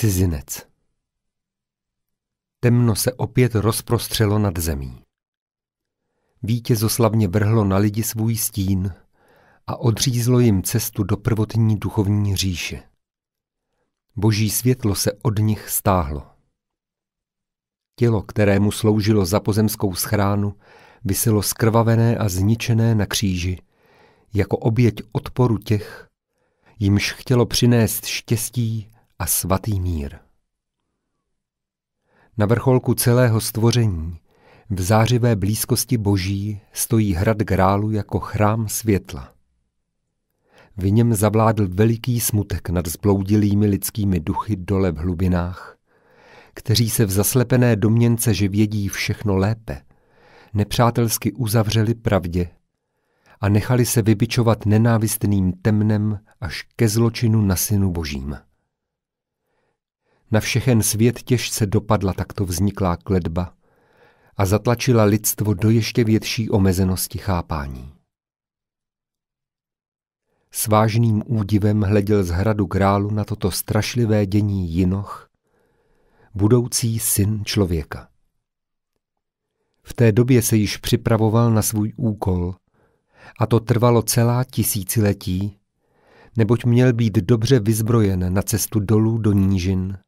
Cizinec. Temno se opět rozprostřelo nad zemí. Vítězoslavně vrhlo na lidi svůj stín a odřízlo jim cestu do prvotní duchovní říše. Boží světlo se od nich stáhlo. Tělo, kterému sloužilo za pozemskou schránu, vyselo skrvavené a zničené na kříži, jako oběť odporu těch, jimž chtělo přinést štěstí a svatý mír. Na vrcholku celého stvoření, v zářivé blízkosti Boží, stojí hrad Grálu jako chrám světla. V něm zavládl veliký smutek nad zbloudilými lidskými duchy dole v hlubinách, kteří se v zaslepené domněnce, že vědí všechno lépe, nepřátelsky uzavřeli pravdě a nechali se vybičovat nenávistným temnem až ke zločinu na synu božím. Na všechen svět těžce dopadla takto vzniklá kledba a zatlačila lidstvo do ještě větší omezenosti chápání. S vážným údivem hleděl z hradu králu na toto strašlivé dění Jinoch, budoucí syn člověka. V té době se již připravoval na svůj úkol a to trvalo celá tisíciletí, neboť měl být dobře vyzbrojen na cestu dolů do nížin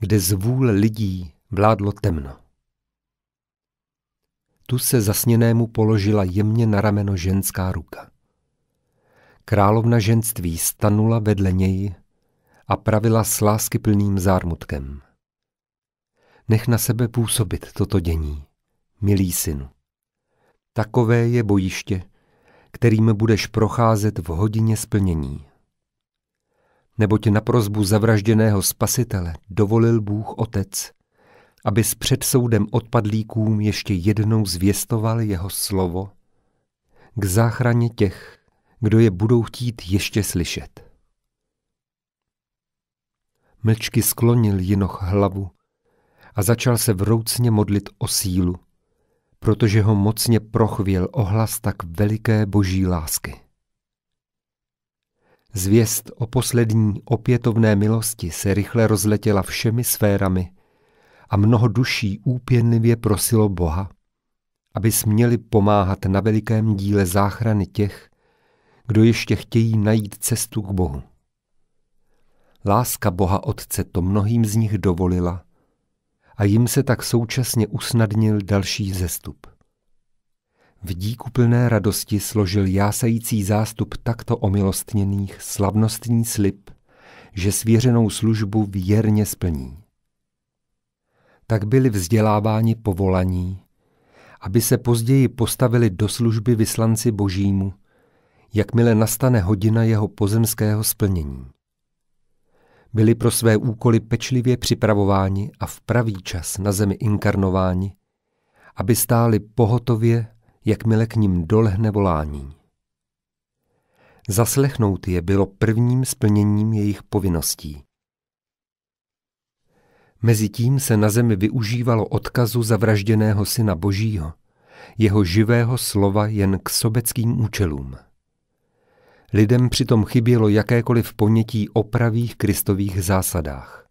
kde z vůle lidí vládlo temno. Tu se zasněnému položila jemně na rameno ženská ruka. Královna ženství stanula vedle něj a pravila s láskyplným zármutkem. Nech na sebe působit toto dění, milý synu. Takové je bojiště, kterým budeš procházet v hodině splnění neboť na prozbu zavražděného spasitele dovolil Bůh Otec, aby s předsoudem odpadlíkům ještě jednou zvěstoval jeho slovo k záchraně těch, kdo je budou chtít ještě slyšet. Mlčky sklonil Jinoch hlavu a začal se vroucně modlit o sílu, protože ho mocně prochvěl ohlas tak veliké boží lásky. Zvěst o poslední opětovné milosti se rychle rozletěla všemi sférami a mnoho duší úpěnlivě prosilo Boha, aby směli pomáhat na velikém díle záchrany těch, kdo ještě chtějí najít cestu k Bohu. Láska Boha Otce to mnohým z nich dovolila a jim se tak současně usnadnil další zestup. V díku plné radosti složil jásající zástup takto omilostněných slavnostní slib, že svěřenou službu věrně splní. Tak byli vzděláváni povolaní, aby se později postavili do služby vyslanci božímu, jakmile nastane hodina jeho pozemského splnění. Byli pro své úkoly pečlivě připravováni a v pravý čas na zemi inkarnováni, aby stáli pohotově jakmile k ním dolehne volání. Zaslechnout je bylo prvním splněním jejich povinností. Mezitím se na zemi využívalo odkazu zavražděného syna Božího, jeho živého slova jen k sobeckým účelům. Lidem přitom chybělo jakékoliv ponětí o pravých kristových zásadách.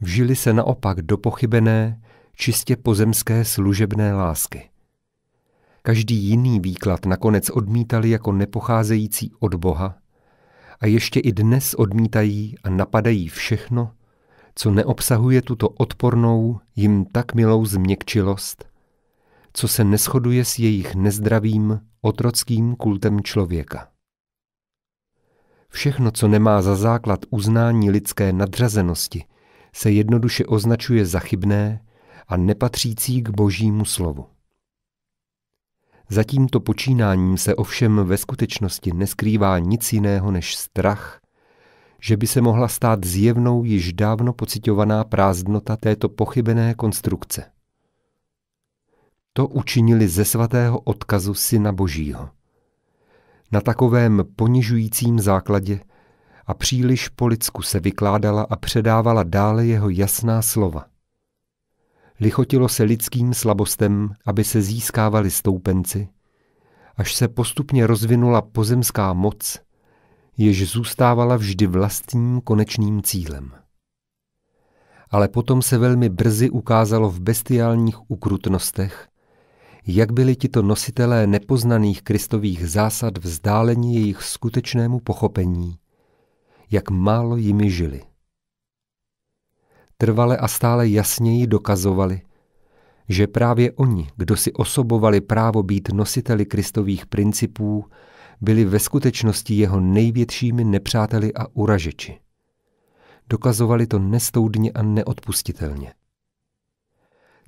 Vžili se naopak do pochybené, čistě pozemské služebné lásky. Každý jiný výklad nakonec odmítali jako nepocházející od Boha a ještě i dnes odmítají a napadají všechno, co neobsahuje tuto odpornou, jim tak milou změkčilost, co se neschoduje s jejich nezdravým, otrockým kultem člověka. Všechno, co nemá za základ uznání lidské nadřazenosti, se jednoduše označuje za chybné a nepatřící k božímu slovu. Za tímto počínáním se ovšem ve skutečnosti neskrývá nic jiného než strach, že by se mohla stát zjevnou již dávno pocitovaná prázdnota této pochybené konstrukce. To učinili ze svatého odkazu Syna Božího. Na takovém ponižujícím základě a příliš po lidsku se vykládala a předávala dále jeho jasná slova. Lichotilo se lidským slabostem, aby se získávali stoupenci, až se postupně rozvinula pozemská moc, jež zůstávala vždy vlastním konečným cílem. Ale potom se velmi brzy ukázalo v bestiálních ukrutnostech, jak byli tito nositelé nepoznaných kristových zásad vzdáleni jejich skutečnému pochopení, jak málo jimi žili trvale a stále jasněji dokazovali, že právě oni, kdo si osobovali právo být nositeli kristových principů, byli ve skutečnosti jeho největšími nepřáteli a uražeči. Dokazovali to nestoudně a neodpustitelně.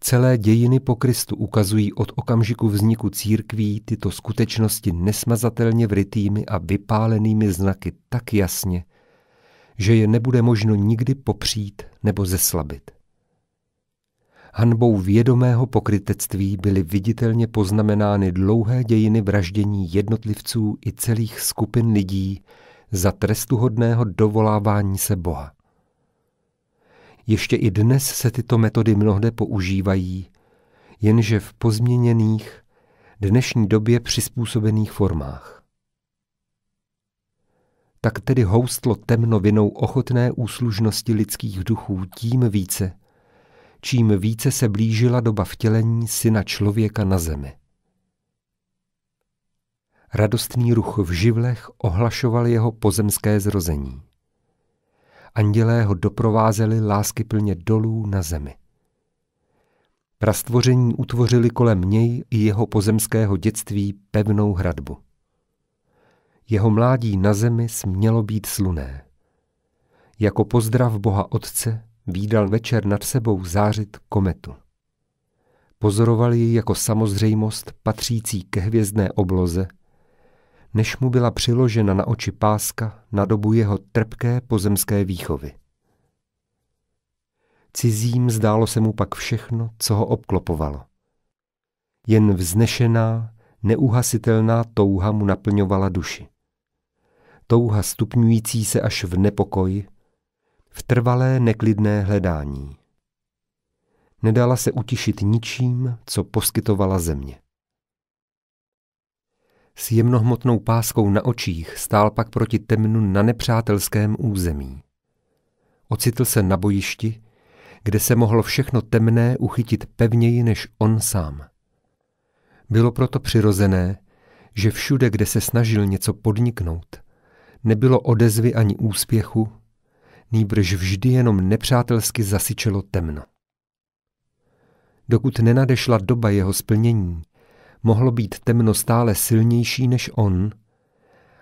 Celé dějiny po Kristu ukazují od okamžiku vzniku církví tyto skutečnosti nesmazatelně vrytými a vypálenými znaky tak jasně, že je nebude možno nikdy popřít nebo zeslabit. Hanbou vědomého pokrytectví byly viditelně poznamenány dlouhé dějiny vraždění jednotlivců i celých skupin lidí za trestuhodného dovolávání se Boha. Ještě i dnes se tyto metody mnohde používají, jenže v pozměněných, dnešní době přizpůsobených formách tak tedy houstlo temno vinou ochotné úslužnosti lidských duchů tím více, čím více se blížila doba vtělení syna člověka na zemi. Radostný ruch v živlech ohlašoval jeho pozemské zrození. Andělé ho doprovázeli láskyplně dolů na zemi. Prastvoření utvořili kolem něj i jeho pozemského dětství pevnou hradbu jeho mládí na zemi smělo být sluné. Jako pozdrav Boha Otce výdal večer nad sebou zářit kometu. Pozoroval ji jako samozřejmost patřící ke hvězdné obloze, než mu byla přiložena na oči páska na dobu jeho trpké pozemské výchovy. Cizím zdálo se mu pak všechno, co ho obklopovalo. Jen vznešená, neuhasitelná touha mu naplňovala duši touha stupňující se až v nepokoj, v trvalé neklidné hledání. Nedala se utišit ničím, co poskytovala země. S jemnohmotnou páskou na očích stál pak proti temnu na nepřátelském území. Ocitl se na bojišti, kde se mohlo všechno temné uchytit pevněji než on sám. Bylo proto přirozené, že všude, kde se snažil něco podniknout, nebylo odezvy ani úspěchu, nýbrž vždy jenom nepřátelsky zasyčelo temno. Dokud nenadešla doba jeho splnění, mohlo být temno stále silnější než on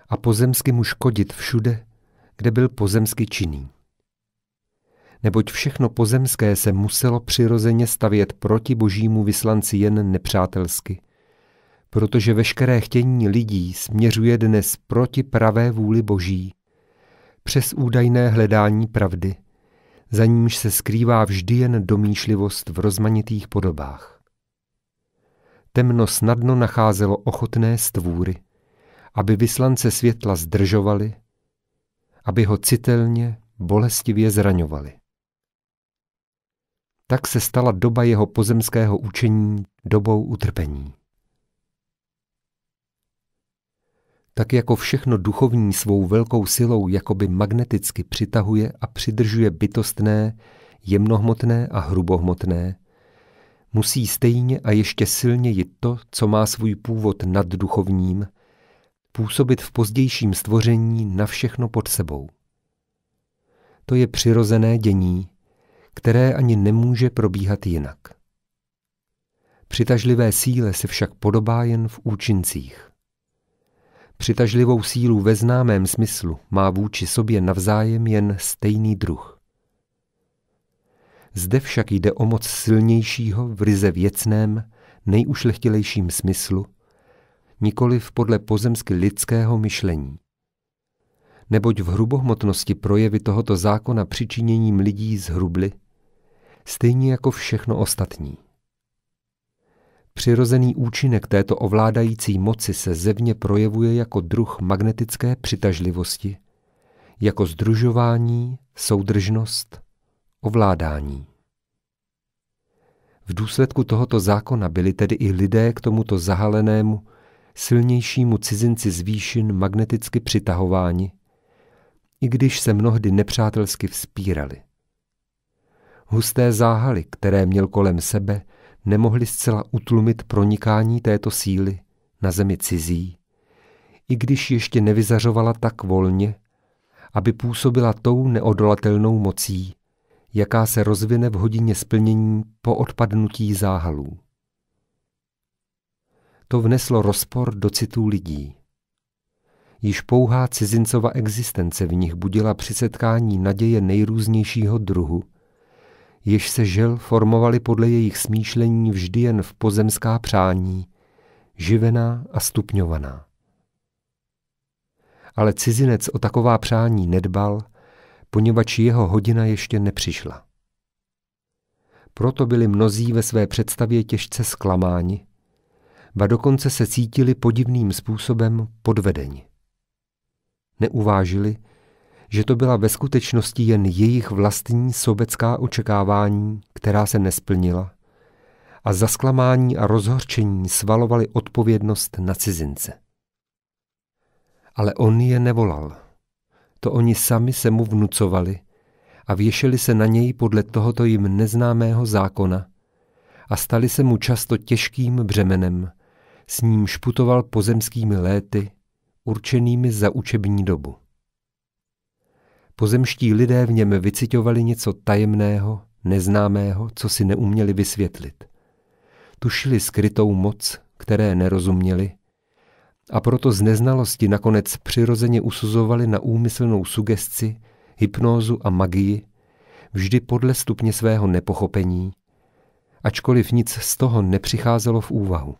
a pozemsky mu škodit všude, kde byl pozemsky činný. Neboť všechno pozemské se muselo přirozeně stavět proti božímu vyslanci jen nepřátelsky – protože veškeré chtění lidí směřuje dnes proti pravé vůli Boží, přes údajné hledání pravdy, za nímž se skrývá vždy jen domýšlivost v rozmanitých podobách. Temno snadno nacházelo ochotné stvůry, aby vyslance světla zdržovali, aby ho citelně, bolestivě zraňovali. Tak se stala doba jeho pozemského učení dobou utrpení. tak jako všechno duchovní svou velkou silou jakoby magneticky přitahuje a přidržuje bytostné, jemnohmotné a hrubohmotné, musí stejně a ještě silněji to, co má svůj původ nad duchovním, působit v pozdějším stvoření na všechno pod sebou. To je přirozené dění, které ani nemůže probíhat jinak. Přitažlivé síle se však podobá jen v účincích. Přitažlivou sílu ve známém smyslu má vůči sobě navzájem jen stejný druh. Zde však jde o moc silnějšího v ryze věcném, nejušlechtilejším smyslu, v podle pozemsky lidského myšlení. Neboť v hrubohmotnosti projevy tohoto zákona přičiněním lidí zhrubly, stejně jako všechno ostatní. Přirozený účinek této ovládající moci se zevně projevuje jako druh magnetické přitažlivosti, jako združování, soudržnost, ovládání. V důsledku tohoto zákona byli tedy i lidé k tomuto zahalenému, silnějšímu cizinci z výšin magneticky přitahováni, i když se mnohdy nepřátelsky vzpírali. Husté záhaly, které měl kolem sebe, nemohli zcela utlumit pronikání této síly na zemi cizí, i když ještě nevyzařovala tak volně, aby působila tou neodolatelnou mocí, jaká se rozvine v hodině splnění po odpadnutí záhalů. To vneslo rozpor do citů lidí. Již pouhá cizincova existence v nich budila při setkání naděje nejrůznějšího druhu, jež se žel formovali podle jejich smýšlení vždy jen v pozemská přání, živená a stupňovaná. Ale cizinec o taková přání nedbal, poněvadž jeho hodina ještě nepřišla. Proto byli mnozí ve své představě těžce zklamáni, ba dokonce se cítili podivným způsobem podvedeni. Neuvážili, že to byla ve skutečnosti jen jejich vlastní sobecká očekávání, která se nesplnila, a za zklamání a rozhorčení svalovali odpovědnost na cizince. Ale on je nevolal. To oni sami se mu vnucovali a věšeli se na něj podle tohoto jim neznámého zákona a stali se mu často těžkým břemenem, s ním šputoval pozemskými léty, určenými za učební dobu. Pozemští lidé v něm vycitovali něco tajemného, neznámého, co si neuměli vysvětlit. Tušili skrytou moc, které nerozuměli, a proto z neznalosti nakonec přirozeně usuzovali na úmyslnou sugesci, hypnózu a magii, vždy podle stupně svého nepochopení, ačkoliv nic z toho nepřicházelo v úvahu.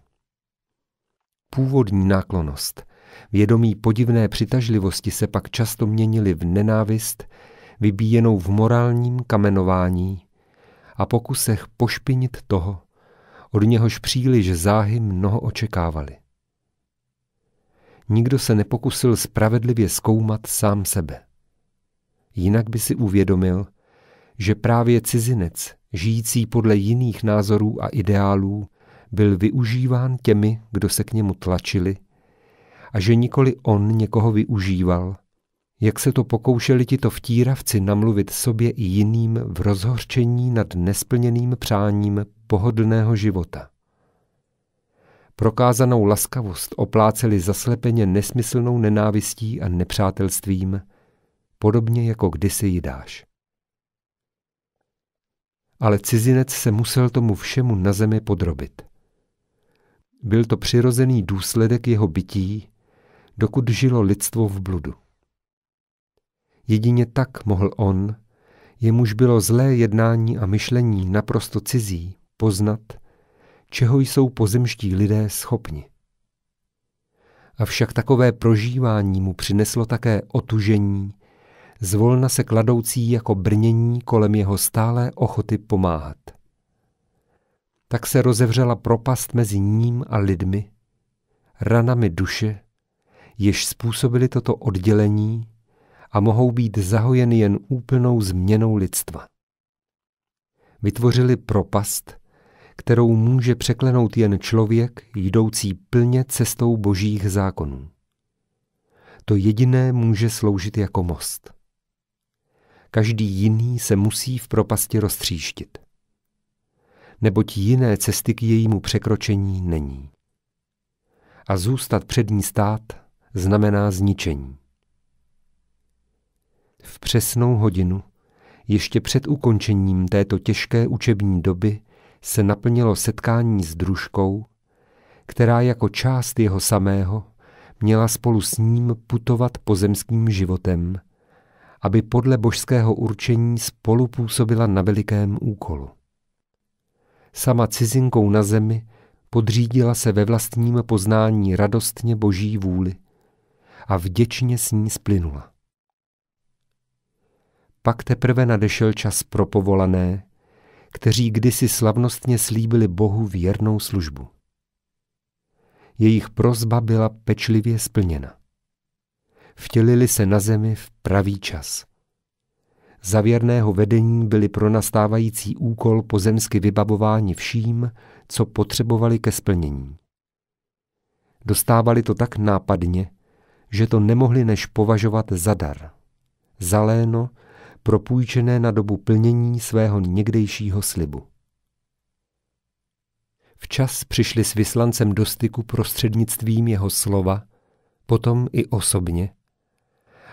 Původní náklonost – Vědomí podivné přitažlivosti se pak často měnili v nenávist, vybíjenou v morálním kamenování a pokusech pošpinit toho, od něhož příliš záhy mnoho očekávali. Nikdo se nepokusil spravedlivě zkoumat sám sebe. Jinak by si uvědomil, že právě cizinec, žijící podle jiných názorů a ideálů, byl využíván těmi, kdo se k němu tlačili a že nikoli on někoho využíval. Jak se to pokoušeli tito vtíravci namluvit sobě i jiným v rozhorčení nad nesplněným přáním pohodlného života. Prokázanou laskavost opláceli zaslepeně nesmyslnou nenávistí a nepřátelstvím, podobně jako kdysi ji dáš. Ale cizinec se musel tomu všemu na zemi podrobit. Byl to přirozený důsledek jeho bytí dokud žilo lidstvo v bludu. Jedině tak mohl on, jemuž bylo zlé jednání a myšlení naprosto cizí, poznat, čeho jsou pozemští lidé schopni. Avšak takové prožívání mu přineslo také otužení, zvolna se kladoucí jako brnění kolem jeho stále ochoty pomáhat. Tak se rozevřela propast mezi ním a lidmi, ranami duše jež způsobili toto oddělení a mohou být zahojeny jen úplnou změnou lidstva. Vytvořili propast, kterou může překlenout jen člověk, jdoucí plně cestou božích zákonů. To jediné může sloužit jako most. Každý jiný se musí v propasti roztříštit. Neboť jiné cesty k jejímu překročení není. A zůstat před ní stát znamená zničení. V přesnou hodinu, ještě před ukončením této těžké učební doby, se naplnilo setkání s družkou, která jako část jeho samého měla spolu s ním putovat pozemským životem, aby podle božského určení spolu působila na velikém úkolu. Sama cizinkou na zemi podřídila se ve vlastním poznání radostně boží vůli a vděčně s ní splynula. Pak teprve nadešel čas pro povolané, kteří kdysi slavnostně slíbili Bohu věrnou službu. Jejich prozba byla pečlivě splněna. Vtělili se na zemi v pravý čas. Za věrného vedení byli pro nastávající úkol pozemsky vybavováni vším, co potřebovali ke splnění. Dostávali to tak nápadně, že to nemohli než považovat za dar, za léno, propůjčené na dobu plnění svého někdejšího slibu. Včas přišli s vyslancem do styku prostřednictvím jeho slova, potom i osobně.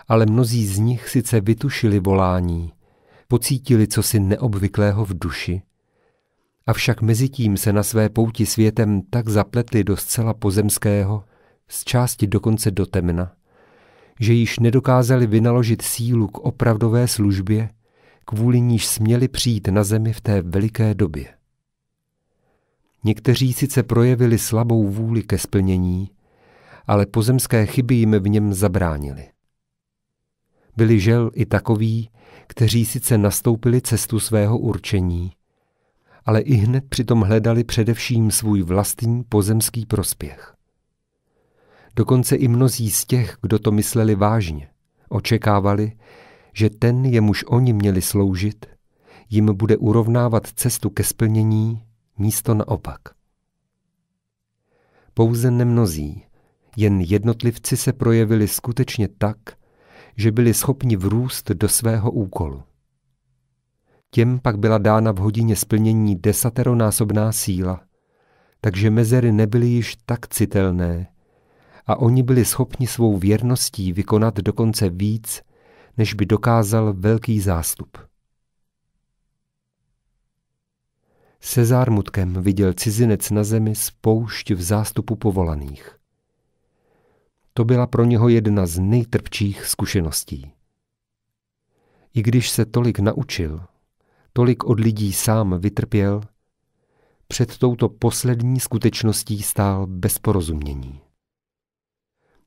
Ale mnozí z nich sice vytušili volání, pocítili cosi neobvyklého v duši, avšak mezitím se na své pouti světem tak zapletli do zcela pozemského, z části dokonce do temna, že již nedokázali vynaložit sílu k opravdové službě, kvůli níž směli přijít na zemi v té veliké době. Někteří sice projevili slabou vůli ke splnění, ale pozemské chyby jim v něm zabránili. Byli žel i takoví, kteří sice nastoupili cestu svého určení, ale i hned přitom hledali především svůj vlastní pozemský prospěch. Dokonce i mnozí z těch, kdo to mysleli vážně, očekávali, že ten, jemuž oni měli sloužit, jim bude urovnávat cestu ke splnění místo naopak. Pouze nemnozí, jen jednotlivci se projevili skutečně tak, že byli schopni vrůst do svého úkolu. Těm pak byla dána v hodině splnění desateronásobná síla, takže mezery nebyly již tak citelné, a oni byli schopni svou věrností vykonat dokonce víc, než by dokázal velký zástup. Se zármutkem viděl cizinec na zemi spoušť v zástupu povolaných. To byla pro něho jedna z nejtrpčích zkušeností. I když se tolik naučil, tolik od lidí sám vytrpěl, před touto poslední skutečností stál bezporozumění. porozumění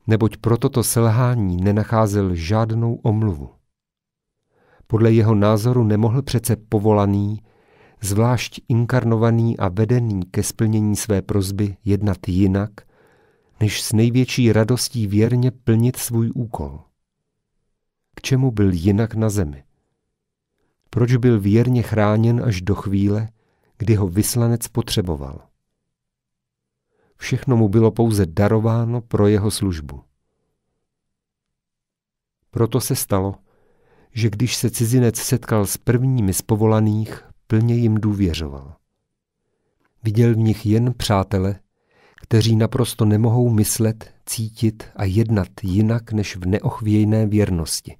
neboť pro toto selhání nenacházel žádnou omluvu. Podle jeho názoru nemohl přece povolaný, zvlášť inkarnovaný a vedený ke splnění své prozby jednat jinak, než s největší radostí věrně plnit svůj úkol. K čemu byl jinak na zemi? Proč byl věrně chráněn až do chvíle, kdy ho vyslanec potřeboval? všechno mu bylo pouze darováno pro jeho službu. Proto se stalo, že když se cizinec setkal s prvními z povolaných, plně jim důvěřoval. Viděl v nich jen přátele, kteří naprosto nemohou myslet, cítit a jednat jinak než v neochvějné věrnosti.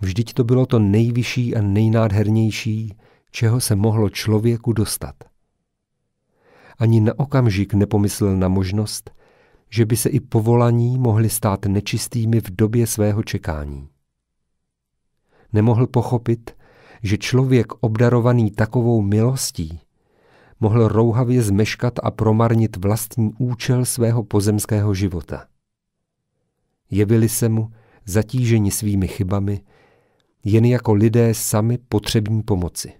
Vždyť to bylo to nejvyšší a nejnádhernější, čeho se mohlo člověku dostat – ani na okamžik nepomyslel na možnost, že by se i povolaní mohli stát nečistými v době svého čekání. Nemohl pochopit, že člověk obdarovaný takovou milostí mohl rouhavě zmeškat a promarnit vlastní účel svého pozemského života. Jevili se mu, zatíženi svými chybami, jen jako lidé sami potřební pomoci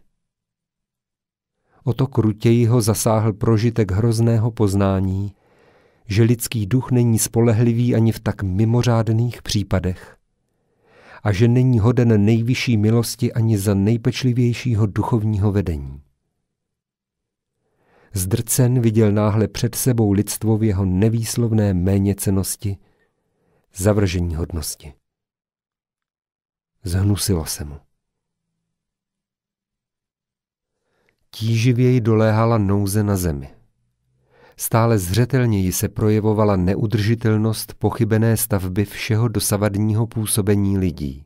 o to krutěji ho zasáhl prožitek hrozného poznání, že lidský duch není spolehlivý ani v tak mimořádných případech a že není hoden nejvyšší milosti ani za nejpečlivějšího duchovního vedení. Zdrcen viděl náhle před sebou lidstvo v jeho nevýslovné méněcenosti, zavržení hodnosti. Zhnusilo se mu. tíživěji doléhala nouze na zemi. Stále zřetelněji se projevovala neudržitelnost pochybené stavby všeho dosavadního působení lidí.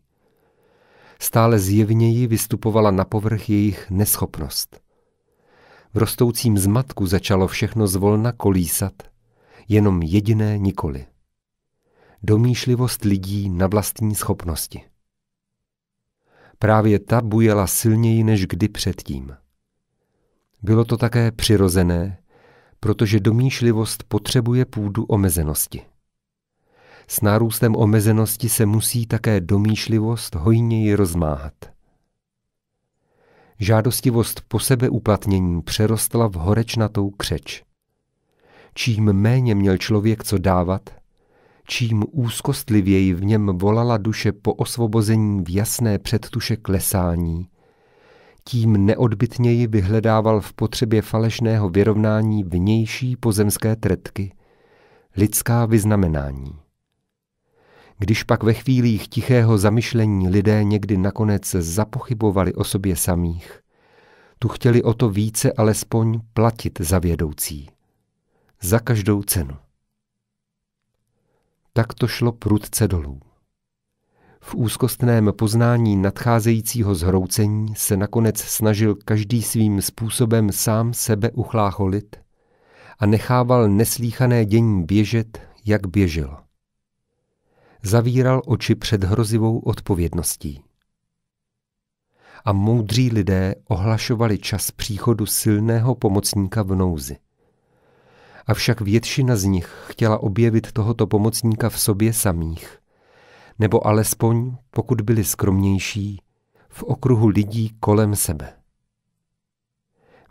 Stále zjevněji vystupovala na povrch jejich neschopnost. V rostoucím zmatku začalo všechno zvolna kolísat, jenom jediné nikoli. Domýšlivost lidí na vlastní schopnosti. Právě ta bujela silněji než kdy předtím. Bylo to také přirozené, protože domýšlivost potřebuje půdu omezenosti. S nárůstem omezenosti se musí také domýšlivost hojněji rozmáhat. Žádostivost po uplatnění přerostla v horečnatou křeč. Čím méně měl člověk co dávat, čím úzkostlivěji v něm volala duše po osvobození v jasné předtuše klesání, tím neodbitněji vyhledával v potřebě falešného vyrovnání vnější pozemské tretky, lidská vyznamenání. Když pak ve chvílích tichého zamyšlení lidé někdy nakonec zapochybovali o sobě samých, tu chtěli o to více alespoň platit za vědoucí. Za každou cenu. Tak to šlo prudce dolů. V úzkostném poznání nadcházejícího zhroucení se nakonec snažil každý svým způsobem sám sebe uchlácholit a nechával neslíchané dění běžet, jak běžel. Zavíral oči před hrozivou odpovědností. A moudří lidé ohlašovali čas příchodu silného pomocníka v nouzi. Avšak většina z nich chtěla objevit tohoto pomocníka v sobě samých – nebo alespoň, pokud byli skromnější, v okruhu lidí kolem sebe.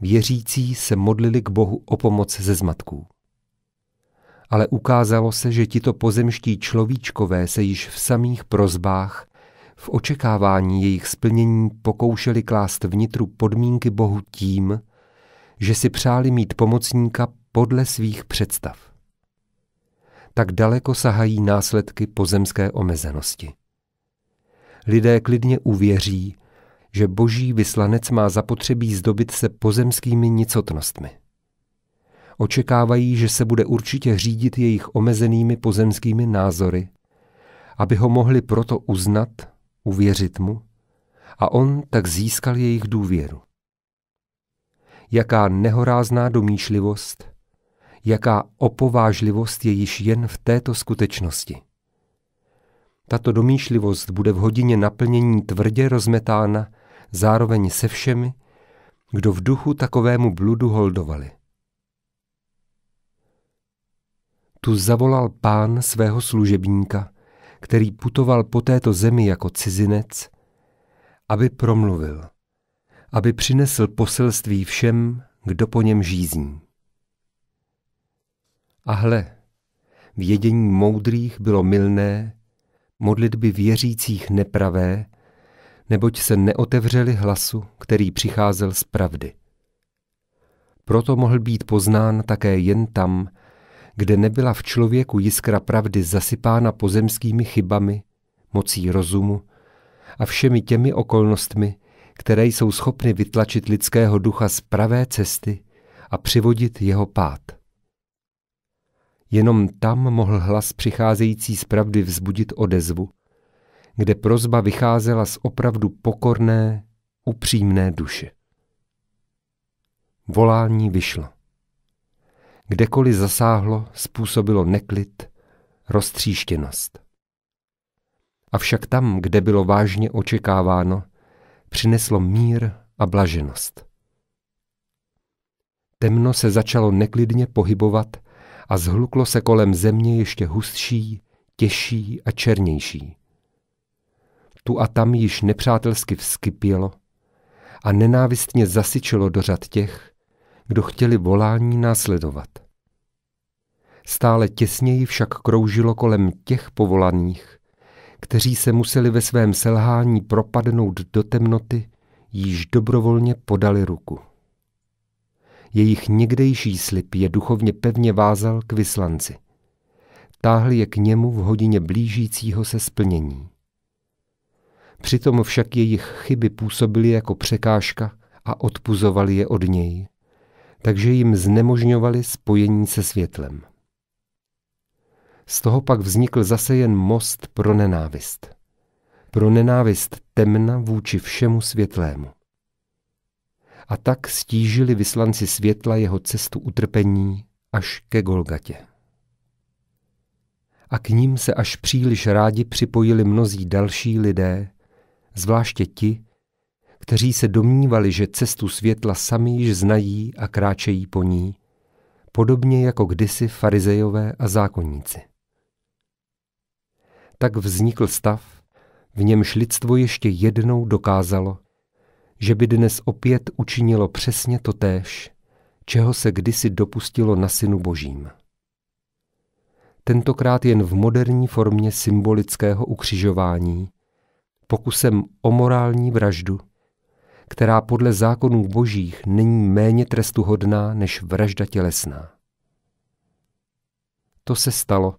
Věřící se modlili k Bohu o pomoc ze zmatků. Ale ukázalo se, že tito pozemští človíčkové se již v samých prozbách, v očekávání jejich splnění pokoušeli klást vnitru podmínky Bohu tím, že si přáli mít pomocníka podle svých představ tak daleko sahají následky pozemské omezenosti. Lidé klidně uvěří, že boží vyslanec má zapotřebí zdobit se pozemskými nicotnostmi. Očekávají, že se bude určitě řídit jejich omezenými pozemskými názory, aby ho mohli proto uznat, uvěřit mu, a on tak získal jejich důvěru. Jaká nehorázná domýšlivost – jaká opovážlivost je již jen v této skutečnosti. Tato domýšlivost bude v hodině naplnění tvrdě rozmetána zároveň se všemi, kdo v duchu takovému bludu holdovali. Tu zavolal pán svého služebníka, který putoval po této zemi jako cizinec, aby promluvil, aby přinesl poselství všem, kdo po něm žízní. A hle, vědění moudrých bylo milné, modlitby věřících nepravé, neboť se neotevřeli hlasu, který přicházel z pravdy. Proto mohl být poznán také jen tam, kde nebyla v člověku jiskra pravdy zasypána pozemskými chybami, mocí rozumu a všemi těmi okolnostmi, které jsou schopny vytlačit lidského ducha z pravé cesty a přivodit jeho pád. Jenom tam mohl hlas přicházející z pravdy vzbudit odezvu, kde prozba vycházela z opravdu pokorné, upřímné duše. Volání vyšlo. Kdekoliv zasáhlo, způsobilo neklid, roztříštěnost. Avšak tam, kde bylo vážně očekáváno, přineslo mír a blaženost. Temno se začalo neklidně pohybovat a zhluklo se kolem země ještě hustší, těžší a černější. Tu a tam již nepřátelsky vskypělo a nenávistně zasyčelo do řad těch, kdo chtěli volání následovat. Stále těsněji však kroužilo kolem těch povolaných, kteří se museli ve svém selhání propadnout do temnoty, již dobrovolně podali ruku. Jejich někdejší slib je duchovně pevně vázal k vyslanci. Táhl je k němu v hodině blížícího se splnění. Přitom však jejich chyby působily jako překážka a odpuzovali je od něj, takže jim znemožňovali spojení se světlem. Z toho pak vznikl zase jen most pro nenávist. Pro nenávist temna vůči všemu světlému a tak stížili vyslanci světla jeho cestu utrpení až ke Golgatě. A k ním se až příliš rádi připojili mnozí další lidé, zvláště ti, kteří se domnívali, že cestu světla sami již znají a kráčejí po ní, podobně jako kdysi farizejové a zákonníci. Tak vznikl stav, v němž lidstvo ještě jednou dokázalo, že by dnes opět učinilo přesně to též, čeho se kdysi dopustilo na Synu Božím. Tentokrát jen v moderní formě symbolického ukřižování, pokusem o morální vraždu, která podle zákonů božích není méně trestuhodná než vražda tělesná. To se stalo,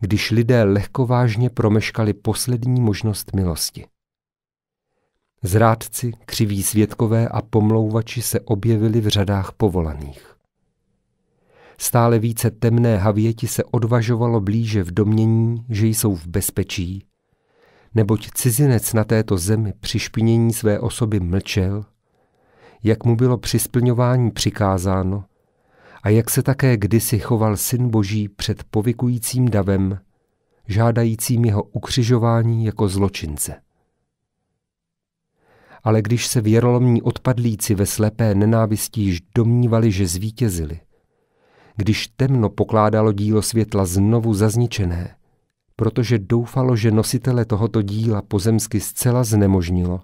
když lidé lehkovážně promeškali poslední možnost milosti. Zrádci, křiví světkové a pomlouvači se objevili v řadách povolaných. Stále více temné havěti se odvažovalo blíže v domění, že jsou v bezpečí, neboť cizinec na této zemi při špinění své osoby mlčel, jak mu bylo při splňování přikázáno a jak se také kdysi choval syn boží před povykujícím davem, žádajícím jeho ukřižování jako zločince ale když se věrolomní odpadlíci ve slepé nenávisti již domnívali, že zvítězili, když temno pokládalo dílo světla znovu zazničené, protože doufalo, že nositele tohoto díla pozemsky zcela znemožnilo,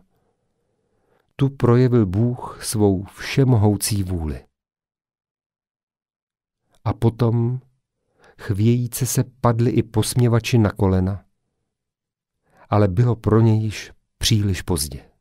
tu projevil Bůh svou všemohoucí vůli. A potom chvějíce se padli i posměvači na kolena, ale bylo pro něj již příliš pozdě.